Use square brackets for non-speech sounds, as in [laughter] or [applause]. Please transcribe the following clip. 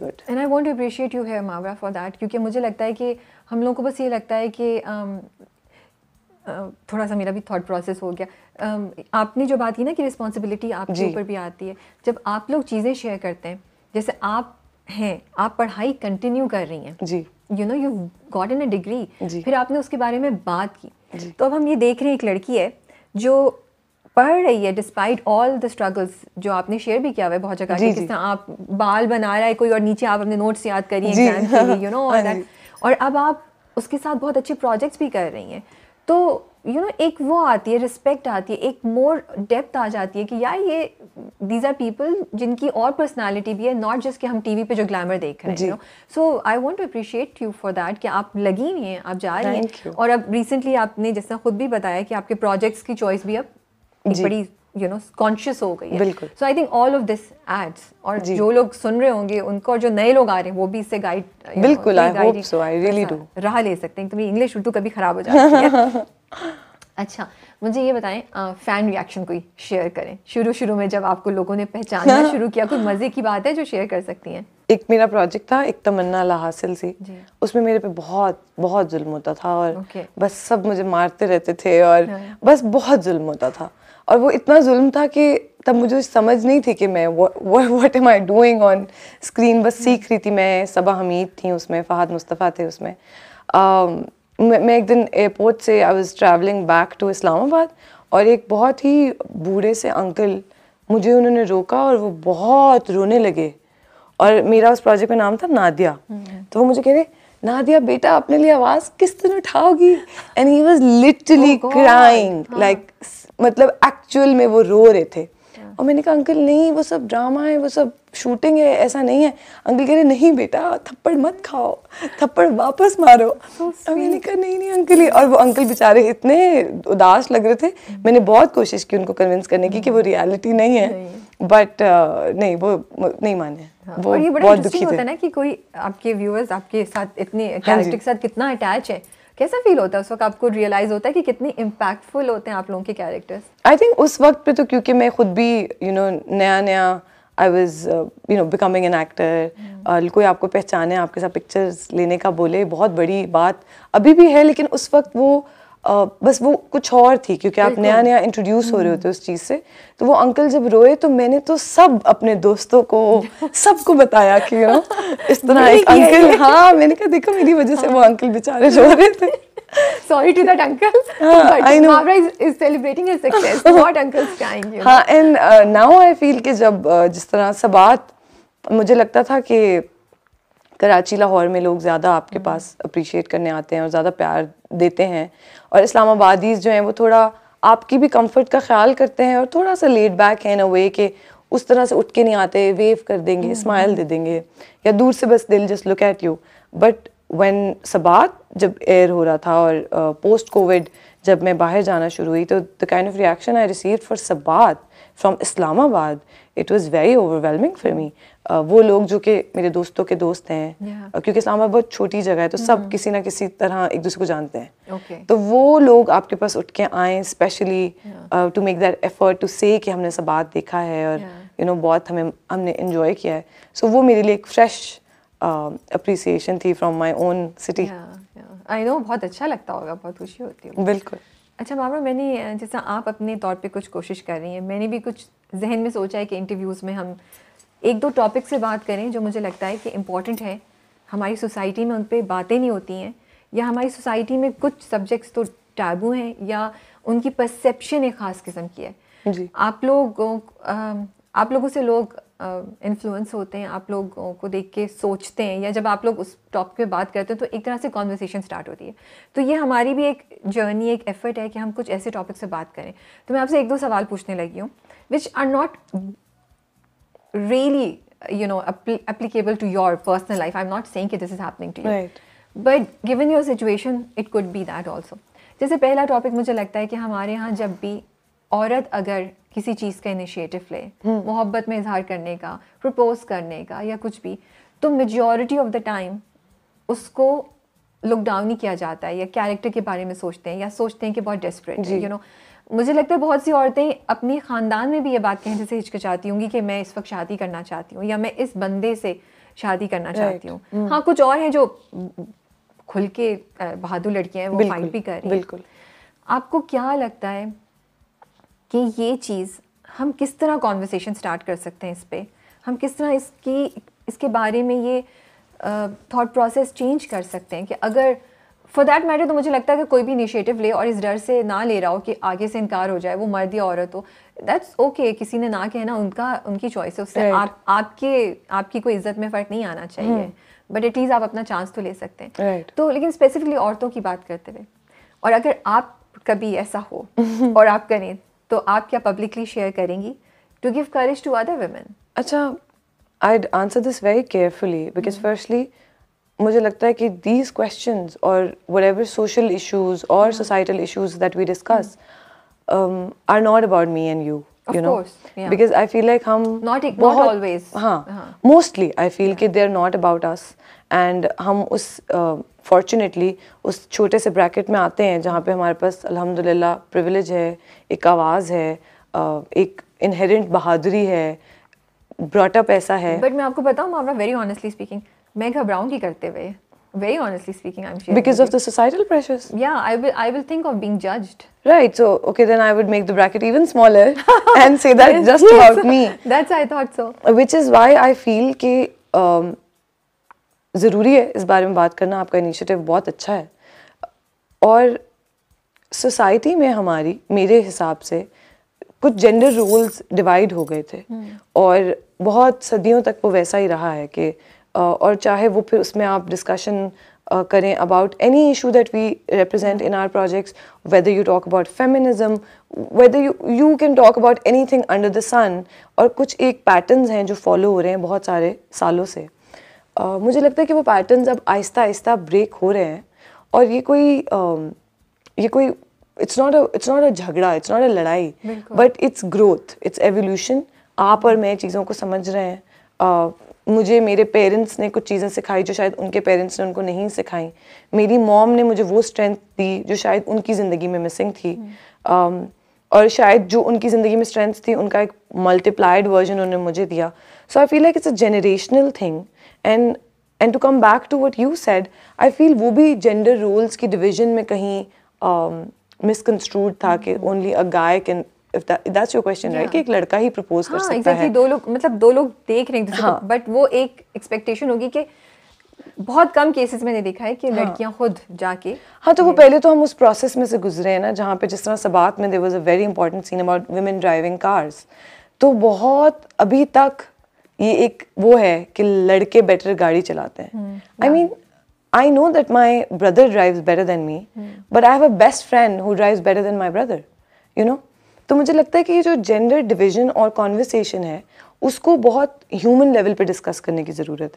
Good and I want to appreciate you here Mawra for that क्योंकि मुझे लगता है कि हम लोगों को बस ये लगता है कि um, uh, थोड़ा सा मेरा भी थॉट प्रोसेस हो गया um, आपने जो बात की ना कि रिस्पॉन्सिबिलिटी आपके ऊपर भी आती है जब आप लोग चीज़ें शेयर करते हैं जैसे आप हैं आप पढ़ाई कंटिन्यू कर रही हैं जी you know you got in a degree फिर आपने उसके बारे में बात की तो अब हम ये देख रहे हैं एक लड़की है जो पढ़ रही है डिस्पाइट ऑल द स्ट्रगल्स जो आपने शेयर भी किया हुआ है बहुत जगह जिस तरह आप बाल बना रहा है कोई और नीचे आप अपने नोट्स याद करिए यू नो और और अब आप उसके साथ बहुत अच्छे प्रोजेक्ट्स भी कर रही हैं तो यू you नो know, एक वो आती है रिस्पेक्ट आती है एक मोर डेप्थ आ जाती है कि यार ये दीज आर पीपल जिनकी और पर्सनालिटी भी है नॉट जस्ट कि हम टीवी पे जो ग्लैमर देख रहे हैं so I want to appreciate you for that कि आप लगी नहीं हैं आप जा रही हैं और अब रिसेंटली आपने जैसा खुद भी बताया कि आपके प्रोजेक्ट्स की चॉइस भी अब बड़ी यू नो कॉन्शियस हो गई है बिल्कुल so I think all of this ads और जो लोग सुन रहे होंगे उनको और जो नए लोग आ रहे हैं वो भी इससे गाइड बिल्कुल I hope so I really do राह ले सकते हैं तुम्हें इंग्लिश उर्दू कभी खराब हो जाती है [laughs] अच्छा मुझे ये बताएं फ़ैन रिएक्शन कोई शेयर करें शुरू शुरू में जब आपको लोगों ने पहचानना हाँ। शुरू किया कोई मज़े की बात है जो शेयर कर सकती हैं एक मेरा प्रोजेक्ट था एक तमन्ना हासिल सी उसमें मेरे पे बहुत बहुत जुल्म होता था और okay. बस सब मुझे मारते रहते थे और हाँ। बस बहुत जुल्म होता था और वो इतना जुल्म था कि तब मुझे समझ नहीं थी कि मैं what am I doing on screen बस हाँ। सीख रही थी मैं सबा हमीद थी उसमें फ़हद मुस्तफ़ा थे उसमें मैं एक दिन एयरपोर्ट से I was travelling back to Islamabad और एक बहुत ही बूढ़े से अंकल मुझे उन्होंने रोका और वो बहुत रोने लगे और मेरा उस प्रोजेक्ट का नाम था नादिया हम्म। तो वो मुझे कह रहे नादिया बेटा अपने लिए आवाज़ किस दिन उठाओगी and he was literally crying like मतलब एक्चुअल में वो रो रहे थे और मैंने कहा अंकल नहीं वो सब ड्रामा है वो सब शूटिंग है ऐसा नहीं है अंकल कह रहे नहीं बेटा थप्पड़ मत खाओ थप्पड़ वापस मारो so मैंने कहा नहीं नहीं अंकल ही और वो अंकल बेचारे इतने उदास लग रहे थे हम्म। मैंने बहुत कोशिश की उनको कन्विंस करने की कि वो रियलिटी हम्म। नहीं है बट नहीं uh, वो नहीं माने हाँ, वो और ये बड़ा बहुत दुखी होता है ना कि कोई आपके व्यूअर्स आपके साथ इतने कैरेक्टर हाँ के साथ कितना अटैच है कैसा फील होता है उस वक्त आपको रियलाइज होता है कि कितनी इम्पैक्टफुल होते हैं आप लोगों के कैरेक्टर्स आई थिंक उस वक्त पे तो क्योंकि मैं खुद भी यू you नो know, नया नया I was you know becoming an actor कोई आपको पहचाने आपके साथ पिक्चर्स लेने का बोले बहुत बड़ी बात अभी भी है लेकिन उस वक्त वो बस वो कुछ और थी क्योंकि आप नया नया इंट्रोड्यूस हो रहे होते हम्म। उस चीज़ से तो वो अंकल जब रोए तो मैंने तो सब अपने दोस्तों को [laughs] सबको बताया कि यू हाँ, इस तरह एक अंकल हाँ मैंने कहा देखो मेरी वजह से वो अंकल हाँ। बेचारे रो रहे थे sorry to that uncle uh, [laughs] but I know. Mavra is, is celebrating his success [laughs] what uncles crying you हाँ and uh, now I feel कि जब uh, जिस तरह सबात मुझे लगता था कि कराची लाहौर में लोग ज़्यादा आपके हम्म। पास अप्रिशिएट करने आते हैं और ज़्यादा प्यार देते हैं और इस्लामाबादीज़ जो हैं वो थोड़ा आपकी भी कंफर्ट का ख्याल करते हैं और थोड़ा सा लेट बैक है ना वे कि उस तरह से उठ के नहीं आते वेव कर देंगे स्माइल हम्म, हम्म। दे देंगे या दूर से बस दिल just look at you but one Sabaat जब एयर हो रहा था और uh, कोविड जब मैं बाहर जाना शुरू हुई तो the kind of reaction I receive for Sabaat from Islamabad it was very overwhelming for me वो लोग जो कि मेरे दोस्तों के दोस्त हैं yeah. uh, क्योंकि इस्लामाबाद बहुत छोटी जगह है तो mm-hmm. सब किसी ना किसी तरह एक दूसरे को जानते हैं okay. तो वो लोग आपके पास उठ के आए specially to make that effort to say कि हमने सबात देखा है और you yeah. No you know, बहुत हमें हमने इन्जॉय किया है सो so, वो मेरे लिए एक फ्रेश अप्रिसिएशन um, थी from my own city I know बहुत अच्छा लगता होगा बहुत खुशी होती है बिल्कुल अच्छा मामा मैंने जैसा आप अपने तौर पे कुछ कोशिश कर रही हैं मैंने भी कुछ जहन में सोचा है कि इंटरव्यूज़ में हम एक दो टॉपिक से बात करें जो मुझे लगता है कि इम्पॉर्टेंट है हमारी सोसाइटी में उन पर बातें नहीं होती हैं या हमारी सोसाइटी में कुछ सब्जेक्ट्स तो टाबू हैं या उनकी परसेप्शन एक ख़ास किस्म की है जी आप लोग आप लोगों से लोग इन्फ्लुएंस होते हैं आप लोगों को देख के सोचते हैं या जब आप लोग उस टॉपिक पे बात करते हैं तो एक तरह से कॉन्वर्सेशन स्टार्ट होती है तो ये हमारी भी एक जर्नी एक एफर्ट है कि हम कुछ ऐसे टॉपिक से बात करें तो मैं आपसे एक दो सवाल पूछने लगी हूँ which are not really you know applicable to your personal life I am not that this is happening to you right. but given your situation it could be that जैसे पहला टॉपिक मुझे लगता है कि हमारे यहाँ जब भी औरत अगर किसी चीज़ का इनिशिएटिव ले हम्म। मोहब्बत में इजहार करने का प्रपोज करने का या कुछ भी तो मेजोरिटी ऑफ द टाइम उसको लुक डाउन ही किया जाता है या कैरेक्टर के बारे में सोचते हैं या सोचते हैं कि बहुत डेस्परेट है यू नो मुझे लगता है बहुत सी औरतें अपने ख़ानदान में भी ये बात कहने से हिचकिचाती होंगी कि मैं इस वक्त शादी करना चाहती हूँ या मैं इस बंदे से शादी करना right. चाहती हूँ हम्म। हाँ कुछ और हैं जो खुल के बहादुर लड़कियाँ हैं वो फाइट भी कर रही हैं बिल्कुल आपको क्या लगता है कि ये चीज़ हम किस तरह कॉन्वर्सेशन स्टार्ट कर सकते हैं इस पर हम किस तरह इसकी इसके बारे में ये थाट प्रोसेस चेंज कर सकते हैं कि अगर फॉर दैट मैटर तो मुझे लगता है कि कोई भी इनिशिएटिव ले और इस डर से ना ले रहा हो कि आगे से इनकार हो जाए वो मर्द या औरत हो दैट्स ओके okay, किसी ने ना कहना उनका उनकी चॉइस है उससे right. आप आपके आपकी कोई इज्जत में फ़र्क नहीं आना चाहिए बट हम्म। एटलीस्ट आप अपना चांस तो ले सकते हैं right. तो लेकिन स्पेसिफिकली औरतों की बात करते हुए और अगर आप कभी ऐसा हो [laughs] और आप करें तो आप क्या पब्लिकली शेयर करेंगी to give courage to other women अच्छा I answer this very carefully because firstly मुझे लगता है कि दीज क्वेश्चन और वट एवर सोशल इशूज़ और societal issues that we discuss are not about me and you you know because I feel like हम not not always हाँ mostly I feel कि they are not about us and हम उस fortunately uh, उस छोटे से bracket में आते हैं जहाँ पे हमारे पास अल्हम्दुलिल्लाह प्रिविलेज है एक आवाज़ है uh, एक इनहेरेंट बहादुरी है ब्रॉटअप ऐसा है बट मैं आपको बताऊँ वेरी ऑनेस्टली स्पीकिंग मैं घबराऊँगी करते हुए very honestly speaking i'm sure because of the societal pressures yeah i will i will think of being judged right so okay then i would make the bracket even smaller and say that yes, just yes. about me that's i thought so which is why i feel ki um, ज़रूरी है इस बारे में बात करना आपका initiative बहुत अच्छा है और सोसाइटी में हमारी मेरे हिसाब से कुछ जेंडर रोल्स डिवाइड हो गए थे और बहुत सदियों तक वो वैसा ही रहा है कि और चाहे वो फिर उसमें आप डिस्कशन करें about any issue that we represent in our projects whether you talk about feminism whether you you can talk about anything under the sun और कुछ एक पैटर्न्स हैं जो फॉलो हो रहे हैं बहुत सारे सालों से uh, मुझे लगता है कि वो पैटर्न्स अब आहिस्ता आहिस्ता ब्रेक हो रहे हैं और ये कोई uh, ये कोई it's not it's not a झगड़ा इट्स नॉट अ लड़ाई but it's growth it's evolution आप और मैं चीज़ों को समझ रहे हैं मुझे मेरे पेरेंट्स ने कुछ चीज़ें सिखाई जो शायद उनके पेरेंट्स ने उनको नहीं सिखाई मेरी मॉम ने मुझे वो स्ट्रेंथ दी जो शायद उनकी ज़िंदगी में मिसिंग थी um, और शायद जो उनकी ज़िंदगी में स्ट्रेंथ थी उनका एक मल्टीप्लाइड वर्जन उन्होंने मुझे दिया so I feel like it's a generational thing and and to come back to what you said I feel वो भी जेंडर रोल्स की डिविजन में कहीं मिसकंस्ट्रूड um, था कि only a guy can that's your question right कि एक लड़का ही प्रपोज हाँ, कर सकता exactly, है दो लोग मतलब दो लोग देख रहे हैं हाँ. बट वो एक एक्सपेक्टेशन होगी कि बहुत कम केसेस मैंने देखा है कि हाँ। लड़कियां खुद जाके हाँ तो वो पहले तो हम उस प्रोसेस में से गुजरे हैं ना जहाँ पे जिस तरह सबात में there was a very important scene about women driving cars तो बहुत अभी तक ये एक वो है कि लड़के बेटर गाड़ी चलाते हैं I mean I know that my brother drives better than me, mm. but I have a best friend who drives better than my brother. You तो मुझे लगता है कि ये जो जेंडर डिविजन और कॉन्वर्सेशन है उसको बहुत ह्यूमन लेवल पे डिस्कस करने की ज़रूरत है